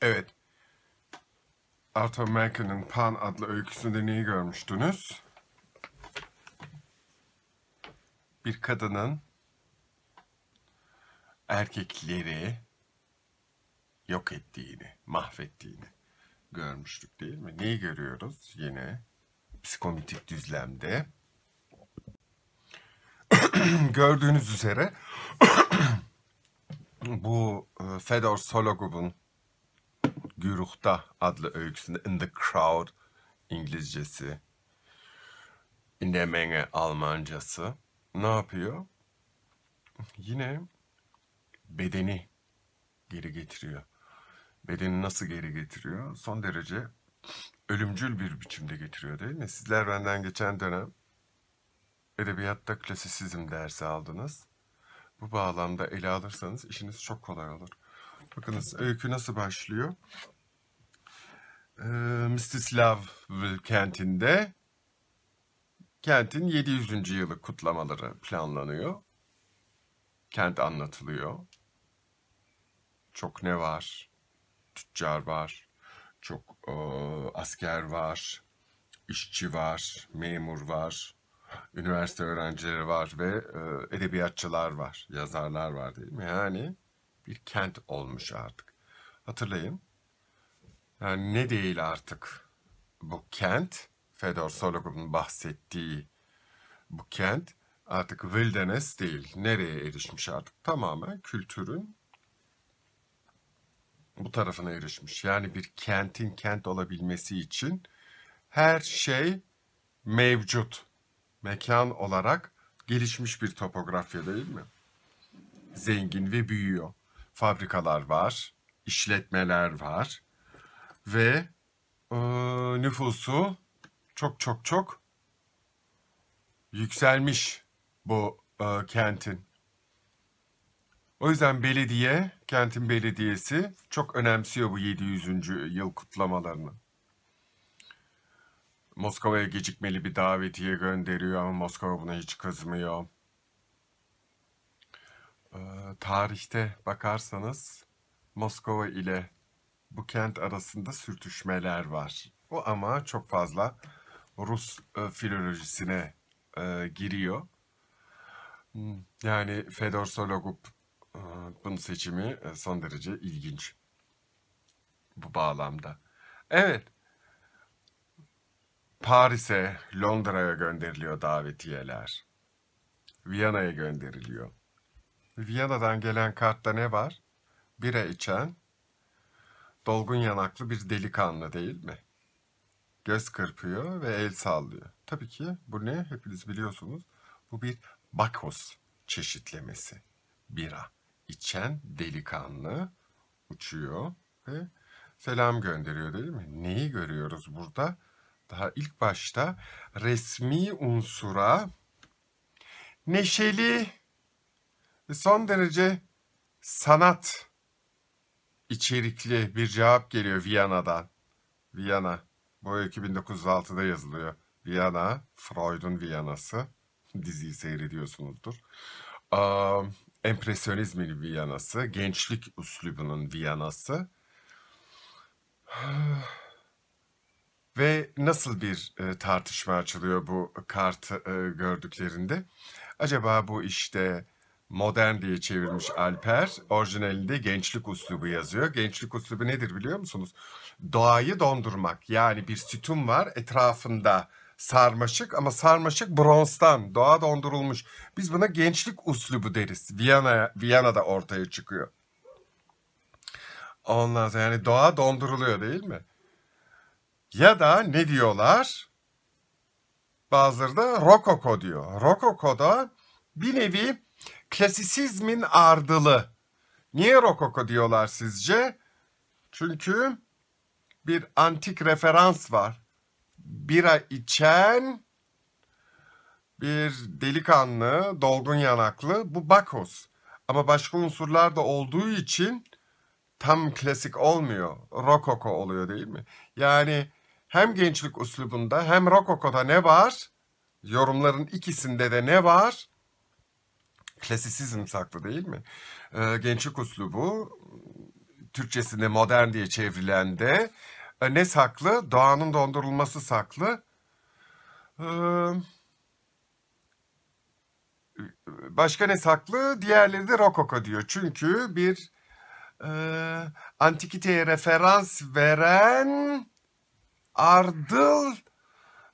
Evet. Arthur Merkel'in Pan adlı öyküsünde neyi görmüştünüz? Bir kadının erkekleri yok ettiğini, mahvettiğini görmüştük değil mi? Neyi görüyoruz yine? Psikomitik düzlemde. Gördüğünüz üzere bu e, Fedor Sologub'un Güruhta adlı öyküsünde In the Crowd İngilizcesi, In der Menge Almancası ne yapıyor? Yine bedeni geri getiriyor. Bedeni nasıl geri getiriyor? Son derece ölümcül bir biçimde getiriyor değil mi? Sizler benden geçen dönem edebiyatta klasisizm dersi aldınız. Bu bağlamda ele alırsanız işiniz çok kolay olur. Bakınız öykü nasıl başlıyor? Ee, Mstislav kentinde kentin 700. yılı kutlamaları planlanıyor. Kent anlatılıyor. Çok ne var? Tüccar var, çok e, asker var, işçi var, memur var, üniversite öğrencileri var ve e, edebiyatçılar var, yazarlar var değil mi? Yani bir kent olmuş artık. Hatırlayın yani ne değil artık bu kent, Fedor Solokov'un bahsettiği bu kent artık wilderness değil. Nereye erişmiş artık? Tamamen kültürün bu tarafına erişmiş. Yani bir kentin kent olabilmesi için her şey mevcut. Mekan olarak gelişmiş bir topografya değil mi? Zengin ve büyüyor. Fabrikalar var, işletmeler var, ve e, nüfusu çok çok çok yükselmiş bu e, kentin. O yüzden belediye, kentin belediyesi çok önemsiyor bu 700. yıl kutlamalarını. Moskova'ya gecikmeli bir davetiye gönderiyor ama Moskova buna hiç kızmıyor. Ee, tarihte bakarsanız Moskova ile bu kent arasında sürtüşmeler var. O ama çok fazla Rus e, filolojisine e, giriyor. Hmm, yani Fedor Sologup e, bunun seçimi e, son derece ilginç bu bağlamda. Evet. Paris'e, Londra'ya gönderiliyor davetiyeler. Viyana'ya gönderiliyor. Viyana'dan gelen kartta ne var? Bire içen, Dolgun yanaklı bir delikanlı değil mi? Göz kırpıyor ve el sallıyor. Tabii ki bu ne? Hepiniz biliyorsunuz. Bu bir bakos çeşitlemesi. Bira. içen delikanlı uçuyor ve selam gönderiyor değil mi? Neyi görüyoruz burada? Daha ilk başta resmi unsura neşeli son derece sanat içerikli bir cevap geliyor Viyana'dan. Viyana. Bu öykü 1906'da yazılıyor. Viyana, Freud'un Viyana'sı. Diziyi seyrediyorsunuzdur. Um, empresyonizmin Viyana'sı, gençlik üslubunun Viyana'sı. Ve nasıl bir e, tartışma açılıyor bu kartı e, gördüklerinde? Acaba bu işte modern diye çevirmiş Alper. Orijinalinde gençlik uslubu yazıyor. Gençlik uslubu nedir biliyor musunuz? Doğayı dondurmak. Yani bir sütun var etrafında sarmaşık ama sarmaşık bronzdan doğa dondurulmuş. Biz buna gençlik uslubu deriz. Viyana Viyana'da ortaya çıkıyor. Ondan sonra yani doğa donduruluyor değil mi? Ya da ne diyorlar? Bazıları da rokoko diyor. Rokoko da bir nevi Klasisizmin ardılı. Niye rokoko diyorlar sizce? Çünkü bir antik referans var. Bira içen bir delikanlı, dolgun yanaklı bu Bakos. Ama başka unsurlar da olduğu için tam klasik olmuyor. Rokoko oluyor değil mi? Yani hem gençlik üslubunda hem rokokoda ne var? Yorumların ikisinde de ne var? klasisizm saklı değil mi? E, ee, gençlik uslubu Türkçesinde modern diye çevrilende e, ne saklı? Doğanın dondurulması saklı. E, başka ne saklı? Diğerleri de rokoko diyor. Çünkü bir e, antikiteye referans veren ardıl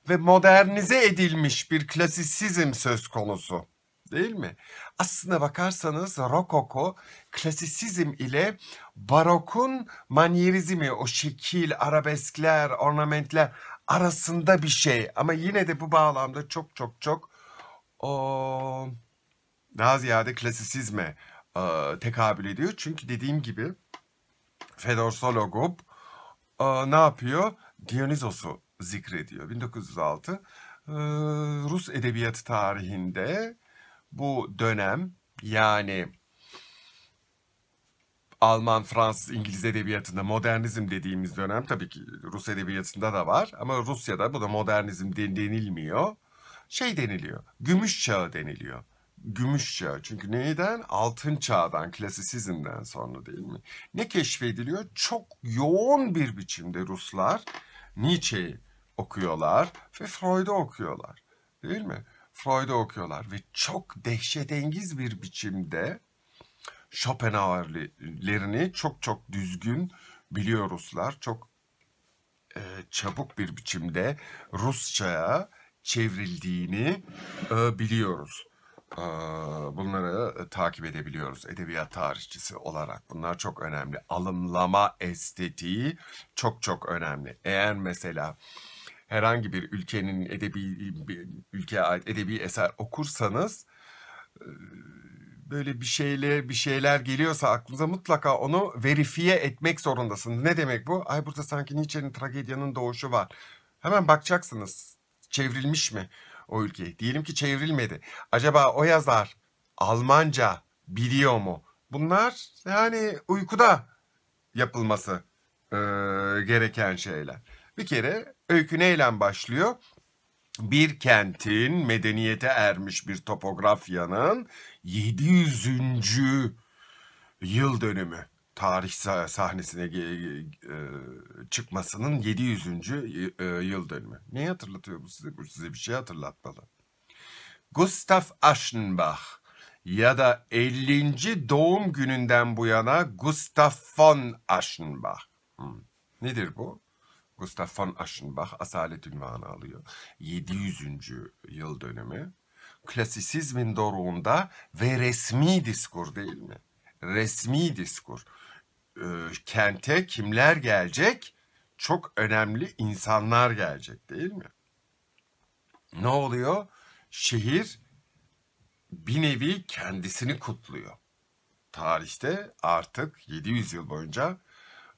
ve modernize edilmiş bir klasisizm söz konusu. Değil mi? aslına bakarsanız rokoko klasisizm ile barokun manyerizmi o şekil, arabeskler, ornamentler arasında bir şey. Ama yine de bu bağlamda çok çok çok o, daha ziyade klasisizme e, tekabül ediyor. Çünkü dediğim gibi Fedor Sologub e, ne yapıyor? Dionysos'u zikrediyor. 1906 e, Rus edebiyatı tarihinde bu dönem yani Alman, Fransız, İngiliz edebiyatında modernizm dediğimiz dönem tabii ki Rus edebiyatında da var ama Rusya'da bu da modernizm denilmiyor. Şey deniliyor, gümüş çağı deniliyor. Gümüş çağı çünkü neyden? Altın çağdan, klasisizmden sonra değil mi? Ne keşfediliyor? Çok yoğun bir biçimde Ruslar Nietzsche'yi okuyorlar ve Freud'u okuyorlar değil mi? Freud'u okuyorlar ve çok dehşetengiz bir biçimde Schopenhauer'lerini çok çok düzgün biliyor Ruslar. Çok e, çabuk bir biçimde Rusça'ya çevrildiğini e, biliyoruz. E, bunları e, takip edebiliyoruz edebiyat tarihçisi olarak. Bunlar çok önemli. Alımlama estetiği çok çok önemli. Eğer mesela herhangi bir ülkenin edebi bir ülkeye ait edebi eser okursanız böyle bir şeyle bir şeyler geliyorsa aklınıza mutlaka onu verifiye etmek zorundasınız. Ne demek bu? Ay burada sanki Nietzsche'nin tragedyanın doğuşu var. Hemen bakacaksınız çevrilmiş mi o ülke? Diyelim ki çevrilmedi. Acaba o yazar Almanca biliyor mu? Bunlar yani uykuda yapılması e, gereken şeyler. Bir kere Öykü neyle başlıyor? bir kentin medeniyete ermiş bir topografyanın 700. yıl dönümü tarih sahnesine e, çıkmasının 700. E, yıl dönümü. Ne hatırlatıyor bu size? Bu size bir şey hatırlatmalı. Gustav Aschenbach ya da 50. doğum gününden bu yana Gustav von Aschenbach. Hmm. Nedir bu? Gustav von Aschenbach Asalet ünvanı alıyor. 700. yıl dönümü. Klasisizmin doruğunda ve resmi diskur değil mi? Resmi diskur. E, kente kimler gelecek? Çok önemli insanlar gelecek değil mi? Ne oluyor? Şehir bir nevi kendisini kutluyor. Tarihte artık 700 yıl boyunca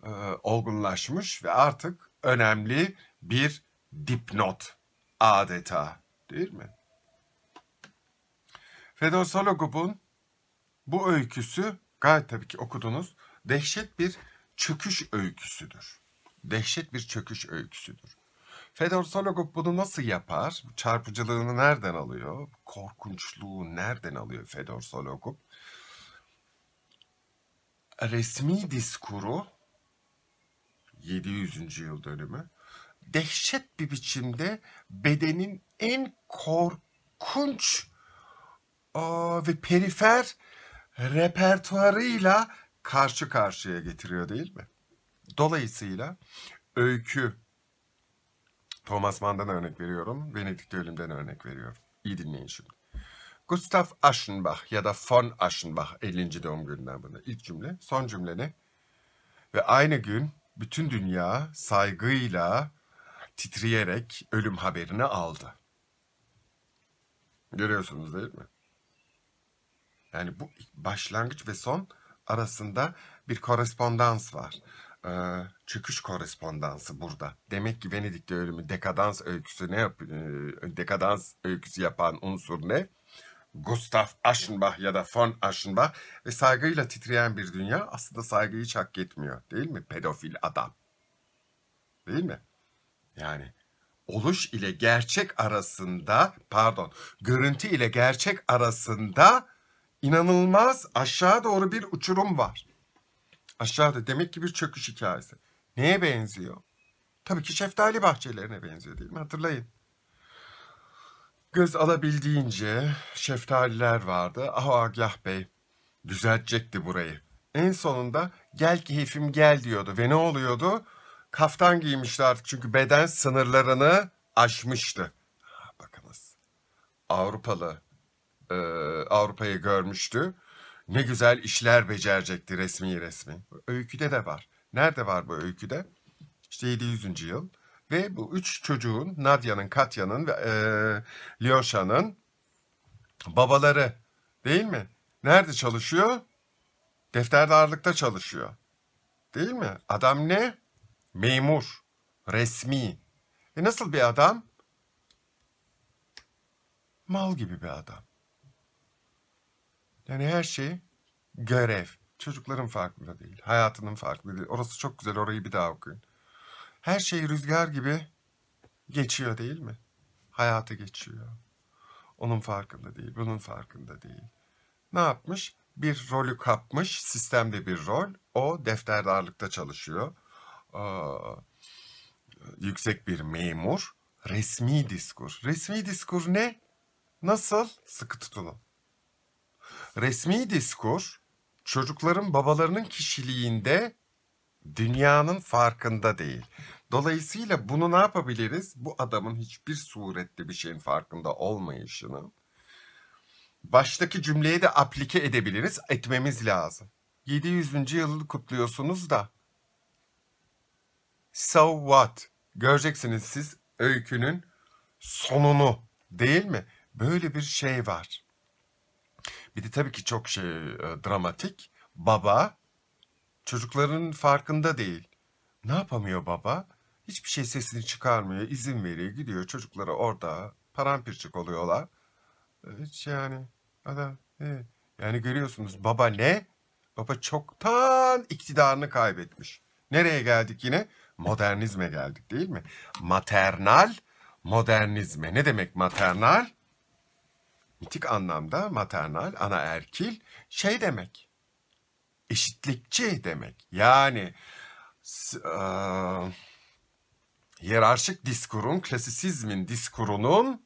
e, olgunlaşmış ve artık önemli bir dipnot adeta değil mi? Fedor Sologub'un bu öyküsü gayet tabii ki okudunuz. Dehşet bir çöküş öyküsüdür. Dehşet bir çöküş öyküsüdür. Fedor Sologub bunu nasıl yapar? Çarpıcılığını nereden alıyor? Korkunçluğu nereden alıyor Fedor Sologub? Resmi diskuru 700. yıl dönümü dehşet bir biçimde bedenin en korkunç ve perifer repertuarıyla karşı karşıya getiriyor değil mi? Dolayısıyla öykü Thomas Mann'dan örnek veriyorum, Venedik Ölüm'den örnek veriyorum. İyi dinleyin şimdi. Gustav Aschenbach ya da von Aschenbach 50. doğum gününden bunu. İlk cümle, son cümle Ve aynı gün bütün dünya saygıyla titreyerek ölüm haberini aldı. Görüyorsunuz değil mi? Yani bu başlangıç ve son arasında bir korespondans var. Ee, çöküş korespondansı burada. Demek ki Venedik'te ölümü dekadans öyküsü ne yap e, dekadans öyküsü yapan unsur ne? Gustav Aschenbach ya da von Aschenbach ve saygıyla titreyen bir dünya aslında saygıyı hiç hak etmiyor değil mi pedofil adam? Değil mi? Yani oluş ile gerçek arasında pardon görüntü ile gerçek arasında inanılmaz aşağı doğru bir uçurum var. Aşağıda demek ki bir çöküş hikayesi. Neye benziyor? Tabii ki şeftali bahçelerine benziyor değil mi? Hatırlayın. Göz alabildiğince şeftaliler vardı. Ah Agah Bey düzeltecekti burayı. En sonunda gel keyfim gel diyordu. Ve ne oluyordu? Kaftan giymişti artık çünkü beden sınırlarını aşmıştı. Bakınız Avrupalı e, Avrupa'yı görmüştü. Ne güzel işler becerecekti resmi resmi. Öyküde de var. Nerede var bu öyküde? İşte 700. yıl. Ve bu üç çocuğun Nadia'nın, Katya'nın ve e, Lyosha'nın babaları değil mi? Nerede çalışıyor? Defterdarlıkta çalışıyor. Değil mi? Adam ne? Memur. Resmi. E nasıl bir adam? Mal gibi bir adam. Yani her şey görev. Çocukların farkında değil. Hayatının farkında değil. Orası çok güzel. Orayı bir daha okuyun her şey rüzgar gibi geçiyor değil mi? Hayatı geçiyor. Onun farkında değil, bunun farkında değil. Ne yapmış? Bir rolü kapmış, sistemde bir rol. O defterdarlıkta çalışıyor. Aa, yüksek bir memur. Resmi diskur. Resmi diskur ne? Nasıl? Sıkı tutulun. Resmi diskur çocukların babalarının kişiliğinde Dünyanın farkında değil. Dolayısıyla bunu ne yapabiliriz? Bu adamın hiçbir surette bir şeyin farkında olmayışını baştaki cümleye de aplike edebiliriz, etmemiz lazım. 700. yılı kutluyorsunuz da. So what? Göreceksiniz siz öykünün sonunu değil mi? Böyle bir şey var. Bir de tabii ki çok şey e, dramatik. Baba Çocukların farkında değil. Ne yapamıyor baba? Hiçbir şey sesini çıkarmıyor, izin veriyor, gidiyor. Çocuklara orada parampirçik oluyorlar. Hiç yani adam e, yani görüyorsunuz baba ne? Baba çoktan iktidarını kaybetmiş. Nereye geldik yine? Modernizme geldik değil mi? Maternal modernizme. Ne demek maternal? Mitik anlamda maternal, anaerkil şey demek eşitlikçi demek. Yani e, hiyerarşik diskurun, klasisizmin diskurunun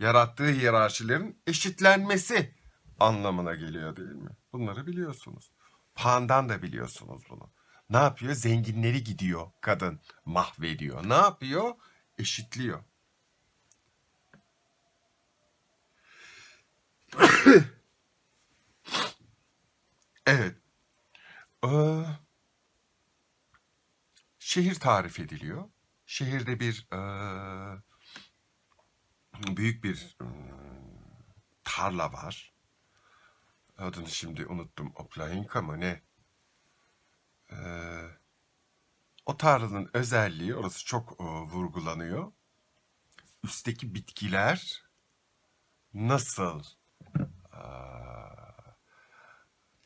yarattığı hiyerarşilerin eşitlenmesi anlamına geliyor değil mi? Bunları biliyorsunuz. Pan'dan da biliyorsunuz bunu. Ne yapıyor? Zenginleri gidiyor kadın mahvediyor. Ne yapıyor? Eşitliyor. evet. Ee, şehir tarif ediliyor. Şehirde bir e, büyük bir e, tarla var. Adını şimdi unuttum. Oplahinka mı ne? E, o tarlanın özelliği, orası çok e, vurgulanıyor. Üstteki bitkiler nasıl e,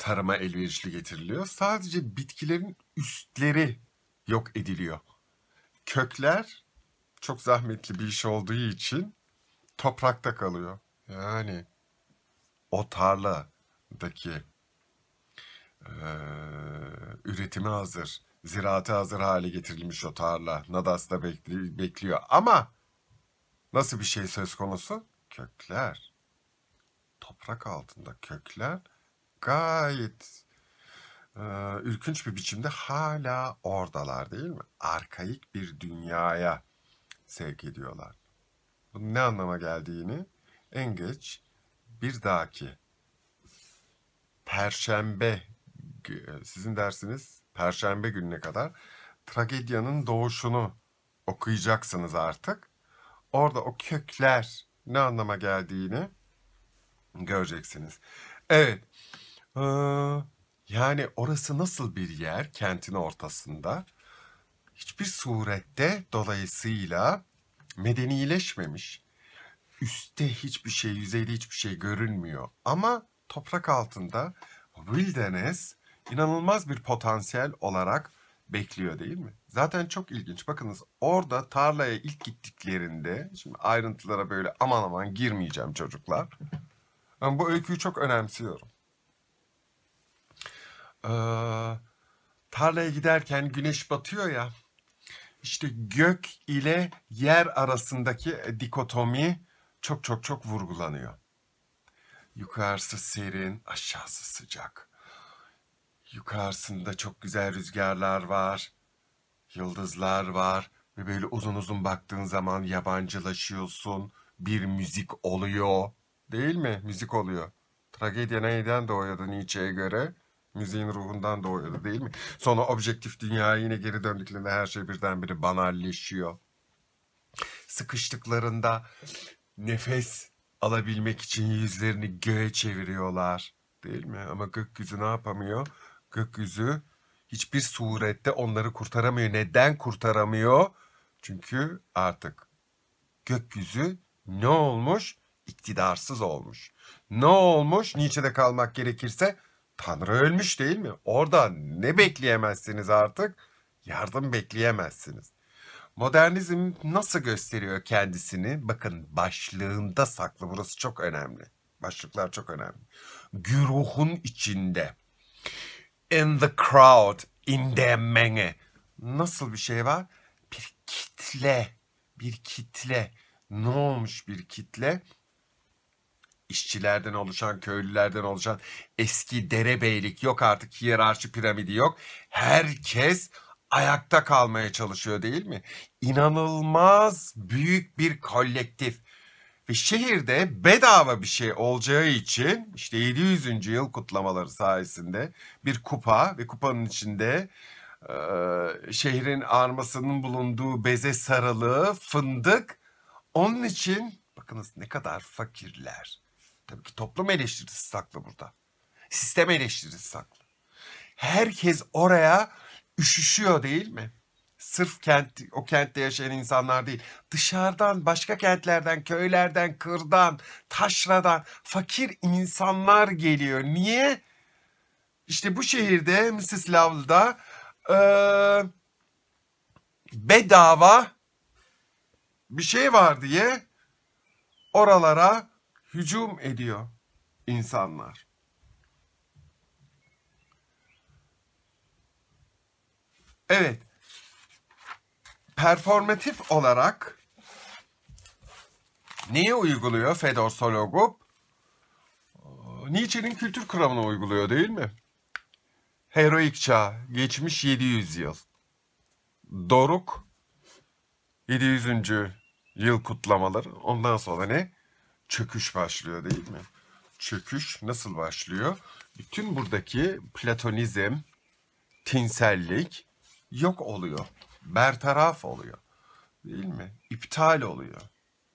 tarıma elverişli getiriliyor. Sadece bitkilerin üstleri yok ediliyor. Kökler çok zahmetli bir iş olduğu için toprakta kalıyor. Yani o tarladaki e, üretimi hazır, ziraatı hazır hale getirilmiş o tarla. Nadas'ta bekli, bekliyor ama nasıl bir şey söz konusu? Kökler. Toprak altında kökler gayet e, ürkünç bir biçimde hala oradalar değil mi? Arkaik bir dünyaya sevk ediyorlar. Bunun ne anlama geldiğini en geç bir dahaki perşembe sizin dersiniz perşembe gününe kadar tragedyanın doğuşunu okuyacaksınız artık. Orada o kökler ne anlama geldiğini göreceksiniz. Evet. Ha, ee, yani orası nasıl bir yer kentin ortasında? Hiçbir surette dolayısıyla medenileşmemiş. Üste hiçbir şey, yüzeyde hiçbir şey görünmüyor. Ama toprak altında wilderness inanılmaz bir potansiyel olarak bekliyor değil mi? Zaten çok ilginç. Bakınız orada tarlaya ilk gittiklerinde, şimdi ayrıntılara böyle aman aman girmeyeceğim çocuklar. Ben bu öyküyü çok önemsiyorum e, tarlaya giderken güneş batıyor ya işte gök ile yer arasındaki e, dikotomi çok çok çok vurgulanıyor. Yukarısı serin, aşağısı sıcak. Yukarısında çok güzel rüzgarlar var, yıldızlar var ve böyle uzun uzun baktığın zaman yabancılaşıyorsun. Bir müzik oluyor. Değil mi? Müzik oluyor. Tragedya neyden doğuyordu Nietzsche'ye göre? Müziğin ruhundan doğuyordu değil mi? Sonra objektif dünyaya yine geri döndüklerinde her şey birdenbire banalleşiyor. Sıkıştıklarında nefes alabilmek için yüzlerini göğe çeviriyorlar. Değil mi? Ama gökyüzü ne yapamıyor? Gökyüzü hiçbir surette onları kurtaramıyor. Neden kurtaramıyor? Çünkü artık gökyüzü ne olmuş? İktidarsız olmuş. Ne olmuş? Nietzsche'de kalmak gerekirse Tanrı ölmüş değil mi? Orada ne bekleyemezsiniz artık? Yardım bekleyemezsiniz. Modernizm nasıl gösteriyor kendisini? Bakın başlığında saklı burası çok önemli. Başlıklar çok önemli. Güruhun içinde. In the crowd, in the menge. Nasıl bir şey var? Bir kitle, bir kitle. Ne olmuş bir kitle? işçilerden oluşan, köylülerden oluşan eski derebeylik yok artık hiyerarşi piramidi yok. Herkes ayakta kalmaya çalışıyor değil mi? İnanılmaz büyük bir kolektif. Ve şehirde bedava bir şey olacağı için işte 700. yıl kutlamaları sayesinde bir kupa ve kupanın içinde şehrin armasının bulunduğu beze sarılı fındık. Onun için bakınız ne kadar fakirler Tabii ki toplum eleştirisi saklı burada. Sistem eleştirisi saklı. Herkes oraya üşüşüyor değil mi? Sırf kent, o kentte yaşayan insanlar değil. Dışarıdan, başka kentlerden, köylerden, kırdan, taşradan fakir insanlar geliyor. Niye? İşte bu şehirde Msislavlı'da e, bedava bir şey var diye oralara hücum ediyor insanlar. Evet. Performatif olarak neye uyguluyor Fedor Sologub? Nietzsche'nin kültür kuramına uyguluyor değil mi? Heroik çağ, geçmiş 700 yıl. Doruk, 700. yıl kutlamaları. Ondan sonra ne? çöküş başlıyor değil mi? Çöküş nasıl başlıyor? Bütün buradaki platonizm, tinsellik yok oluyor. Bertaraf oluyor. Değil mi? İptal oluyor.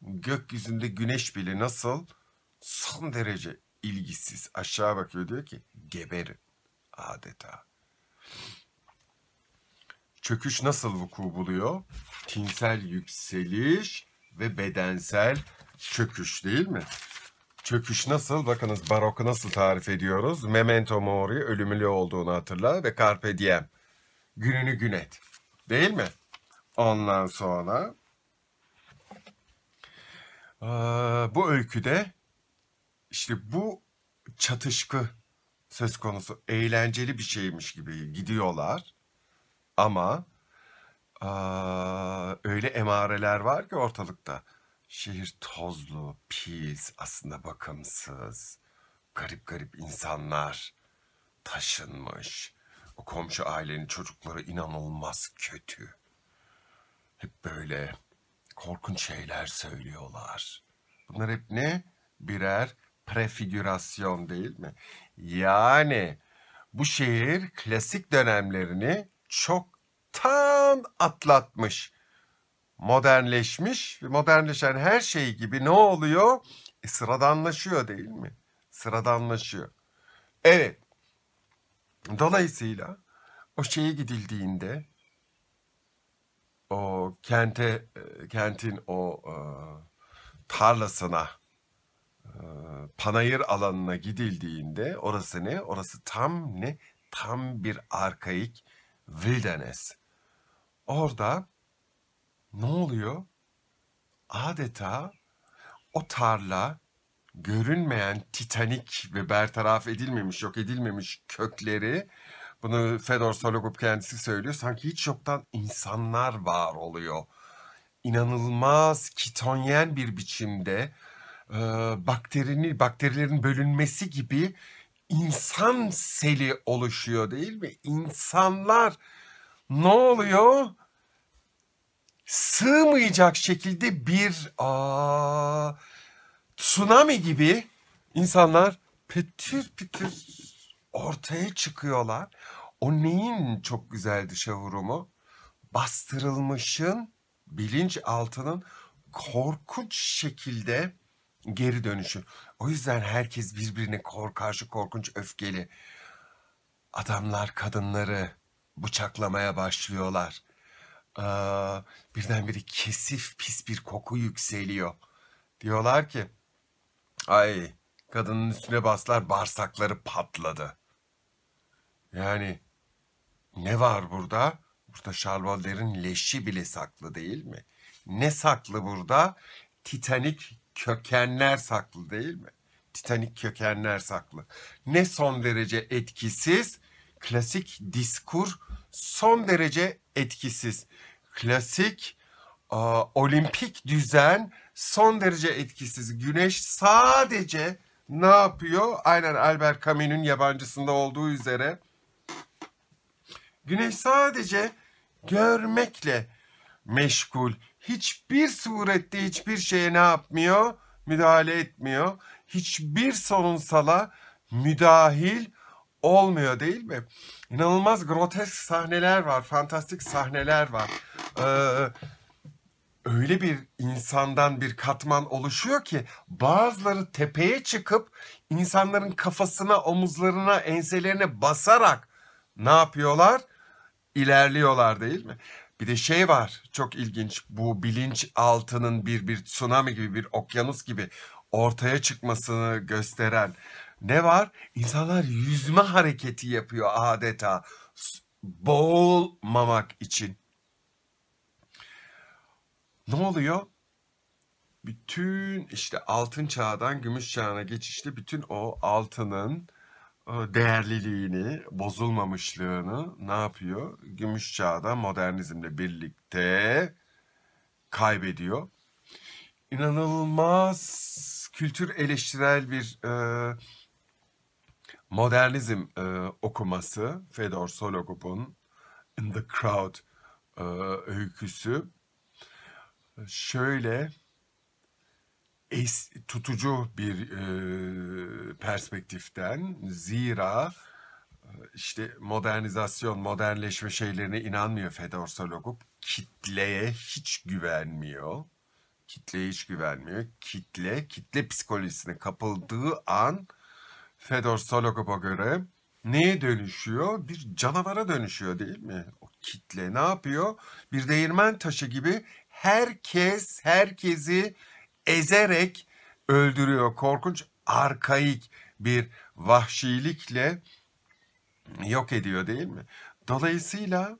Gökyüzünde güneş bile nasıl son derece ilgisiz aşağı bakıyor diyor ki geberin adeta. Çöküş nasıl vuku buluyor? Tinsel yükseliş ve bedensel çöküş değil mi? Çöküş nasıl? Bakınız baroku nasıl tarif ediyoruz? Memento mori, ölümlü olduğunu hatırla ve carpe diem. Gününü gün et. Değil mi? Ondan sonra bu öyküde işte bu çatışkı söz konusu eğlenceli bir şeymiş gibi gidiyorlar. Ama öyle emareler var ki ortalıkta. Şehir tozlu, pis, aslında bakımsız. Garip garip insanlar taşınmış. O komşu ailenin çocukları inanılmaz kötü. Hep böyle korkunç şeyler söylüyorlar. Bunlar hep ne? Birer prefigürasyon değil mi? Yani bu şehir klasik dönemlerini çoktan atlatmış modernleşmiş, ve modernleşen her şey gibi ne oluyor? E, sıradanlaşıyor değil mi? Sıradanlaşıyor. Evet. Dolayısıyla o şeye gidildiğinde o kente e, kentin o e, tarlasına e, panayır alanına gidildiğinde orası ne? Orası tam ne? Tam bir arkaik wilderness. Orada ne oluyor? Adeta o tarla görünmeyen titanik ve bertaraf edilmemiş, yok edilmemiş kökleri bunu Fedor Sologub kendisi söylüyor. Sanki hiç yoktan insanlar var oluyor. İnanılmaz kitonyen bir biçimde e, bakterinin, bakterilerin bölünmesi gibi insan seli oluşuyor değil mi? İnsanlar ne oluyor? sığmayacak şekilde bir aa, tsunami gibi insanlar pütür pütür ortaya çıkıyorlar. O neyin çok güzeldi şavurumu? Bastırılmışın bilinç altının korkunç şekilde geri dönüşü. O yüzden herkes birbirine kor karşı korkunç öfkeli. Adamlar kadınları bıçaklamaya başlıyorlar. Aa, birdenbire kesif pis bir koku yükseliyor. Diyorlar ki ay kadının üstüne baslar bağırsakları patladı. Yani ne var burada? Burada Charlotte'lerin leşi bile saklı değil mi? Ne saklı burada? Titanik kökenler saklı değil mi? Titanik kökenler saklı. Ne son derece etkisiz klasik diskur son derece etkisiz. Klasik e, olimpik düzen son derece etkisiz. Güneş sadece ne yapıyor? Aynen Albert Camus'un yabancısında olduğu üzere. Güneş sadece görmekle meşgul. Hiçbir surette hiçbir şeye ne yapmıyor? Müdahale etmiyor. Hiçbir sorunsala müdahil olmuyor değil mi? İnanılmaz grotesk sahneler var, fantastik sahneler var. Ee, öyle bir insandan bir katman oluşuyor ki bazıları tepeye çıkıp insanların kafasına, omuzlarına, enselerine basarak ne yapıyorlar? İlerliyorlar değil mi? Bir de şey var çok ilginç bu bilinç altının bir bir tsunami gibi bir okyanus gibi ortaya çıkmasını gösteren ne var? İnsanlar yüzme hareketi yapıyor adeta boğulmamak için. Ne oluyor? Bütün işte altın çağdan gümüş çağına geçişte bütün o altının e, değerliliğini, bozulmamışlığını ne yapıyor? Gümüş çağda modernizmle birlikte kaybediyor. İnanılmaz kültür eleştirel bir e, modernizm e, okuması Fedor Sologub'un In the Crowd e, öyküsü şöyle es, tutucu bir e, perspektiften zira e, işte modernizasyon, modernleşme şeylerine inanmıyor Fedor Sologub. Kitleye hiç güvenmiyor. Kitleye hiç güvenmiyor. Kitle, kitle psikolojisine kapıldığı an Fedor Solokop'a göre neye dönüşüyor? Bir canavara dönüşüyor değil mi? O kitle ne yapıyor? Bir değirmen taşı gibi herkes herkesi ezerek öldürüyor. Korkunç, arkaik bir vahşilikle yok ediyor değil mi? Dolayısıyla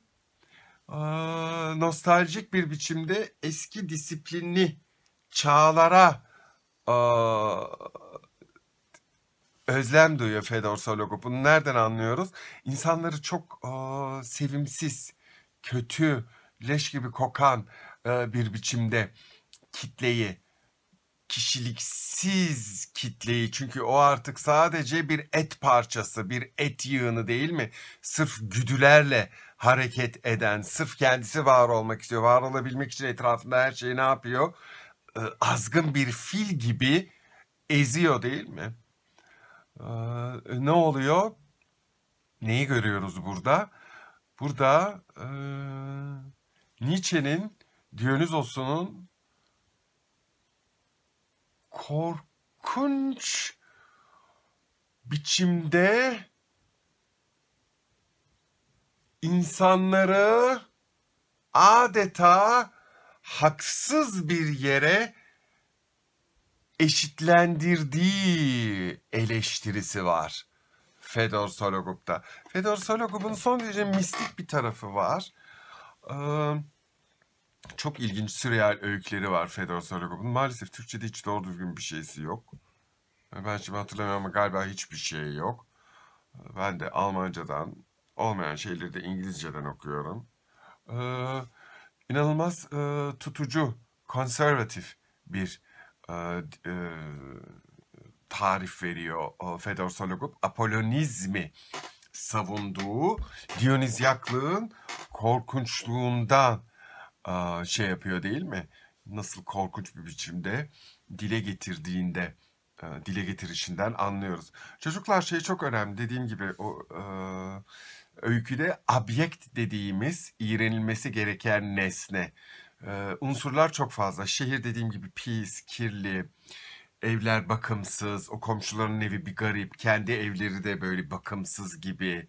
nostaljik bir biçimde eski disiplinli çağlara özlem duyuyor Fedor Sologub. Bunu nereden anlıyoruz? İnsanları çok e, sevimsiz, kötü, leş gibi kokan e, bir biçimde kitleyi, kişiliksiz kitleyi çünkü o artık sadece bir et parçası, bir et yığını değil mi? Sırf güdülerle hareket eden, sırf kendisi var olmak istiyor, var olabilmek için etrafında her şeyi ne yapıyor? E, azgın bir fil gibi eziyor değil mi? Ee, e, ne oluyor? Neyi görüyoruz burada? Burada e, Nietzsche'nin Dionysos'unun korkunç biçimde insanları adeta haksız bir yere eşitlendirdiği eleştirisi var. Fedor Sologub'da. Fedor Sologub'un son derece mistik bir tarafı var. Ee, çok ilginç sürreal öyküleri var Fedor Sologub'un. Maalesef Türkçe'de hiç doğru düzgün bir şeysi yok. Ben şimdi hatırlamıyorum ama galiba hiçbir şey yok. Ben de Almancadan, olmayan şeyleri de İngilizceden okuyorum. Ee, inanılmaz e, tutucu, konservatif bir e, e, tarif veriyor e, Fedor Sologub. Apolonizmi savunduğu Dionizyaklığın korkunçluğundan şey yapıyor değil mi? Nasıl korkunç bir biçimde dile getirdiğinde dile getirişinden anlıyoruz. Çocuklar şey çok önemli dediğim gibi o e, öyküde abyekt dediğimiz iğrenilmesi gereken nesne unsurlar çok fazla. Şehir dediğim gibi pis, kirli, evler bakımsız, o komşuların evi bir garip, kendi evleri de böyle bakımsız gibi.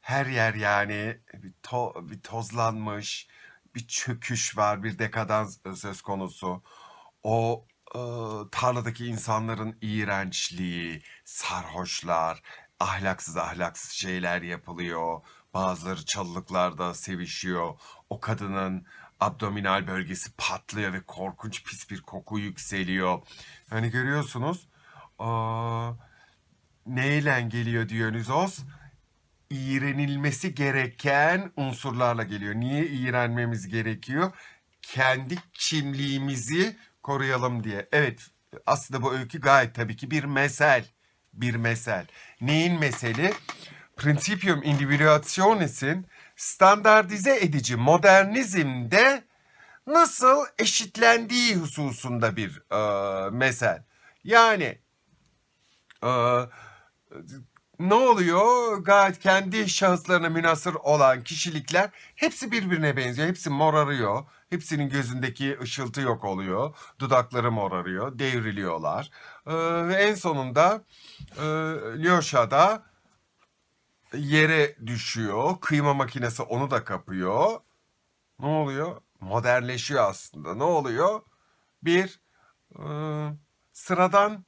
Her yer yani bir, to, bir tozlanmış, bir çöküş var, bir dekadans e, söz konusu. O e, tarladaki insanların iğrençliği, sarhoşlar, ahlaksız ahlaksız şeyler yapılıyor. Bazıları çalılıklarda sevişiyor. O kadının abdominal bölgesi patlıyor ve korkunç pis bir koku yükseliyor. Hani görüyorsunuz aa, neyle geliyor Dionysos? İğrenilmesi gereken unsurlarla geliyor. Niye iğrenmemiz gerekiyor? Kendi kimliğimizi koruyalım diye. Evet aslında bu öykü gayet tabii ki bir mesel. Bir mesel. Neyin meseli? Principium individuationis'in standartize edici modernizmde nasıl eşitlendiği hususunda bir e, mesel. Yani e, ne oluyor? Gayet kendi şahıslarına münasır olan kişilikler hepsi birbirine benziyor. Hepsi morarıyor. Hepsinin gözündeki ışıltı yok oluyor. Dudakları morarıyor. Devriliyorlar. Ee, ve en sonunda e, Lyosha'da yere düşüyor. Kıyma makinesi onu da kapıyor. Ne oluyor? Modernleşiyor aslında. Ne oluyor? Bir e, sıradan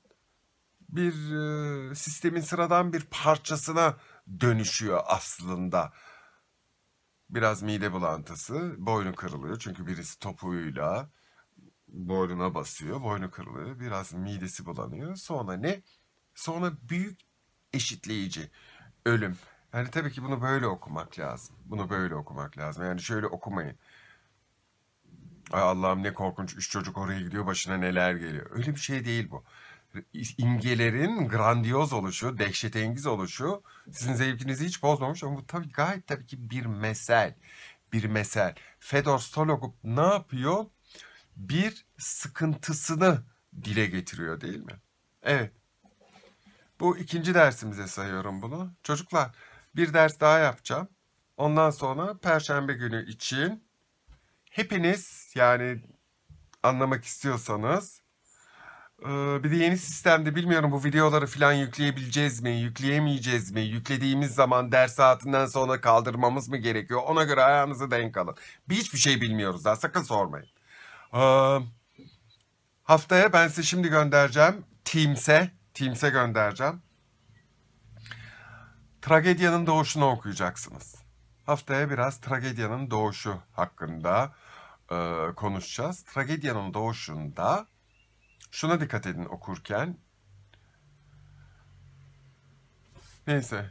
bir e, sistemin sıradan bir parçasına dönüşüyor aslında. Biraz mide bulantısı, boynu kırılıyor çünkü birisi topuğuyla boynuna basıyor, boynu kırılıyor, biraz midesi bulanıyor. Sonra ne? Sonra büyük eşitleyici ölüm. Yani tabii ki bunu böyle okumak lazım. Bunu böyle okumak lazım. Yani şöyle okumayın. Ay Allah'ım ne korkunç. Üç çocuk oraya gidiyor başına neler geliyor. Öyle bir şey değil bu. İmgelerin grandiyoz oluşu, dehşetengiz oluşu sizin zevkinizi hiç bozmamış ama bu tabii gayet tabii ki bir mesel. Bir mesel. Fedor Stolokop ne yapıyor? Bir sıkıntısını dile getiriyor değil mi? Evet. Bu ikinci dersimize sayıyorum bunu. Çocuklar bir ders daha yapacağım. Ondan sonra perşembe günü için hepiniz yani anlamak istiyorsanız e, bir de yeni sistemde bilmiyorum bu videoları falan yükleyebileceğiz mi, yükleyemeyeceğiz mi, yüklediğimiz zaman ders saatinden sonra kaldırmamız mı gerekiyor ona göre ayağınızı denk alın. Bir hiçbir şey bilmiyoruz daha sakın sormayın. Haftaya ben size şimdi göndereceğim Teams'e Teams'e göndereceğim. Tragedyanın doğuşunu okuyacaksınız. Haftaya biraz tragedyanın doğuşu hakkında e, konuşacağız. Tragedyanın doğuşunda şuna dikkat edin okurken. Neyse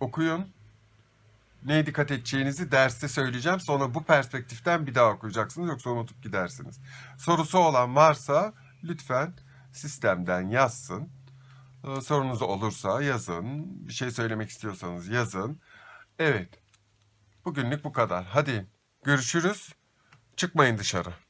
okuyun. Neye dikkat edeceğinizi derste söyleyeceğim. Sonra bu perspektiften bir daha okuyacaksınız yoksa unutup gidersiniz. Sorusu olan varsa lütfen sistemden yazsın. Ee, sorunuz olursa yazın. Bir şey söylemek istiyorsanız yazın. Evet. Bugünlük bu kadar. Hadi görüşürüz. Çıkmayın dışarı.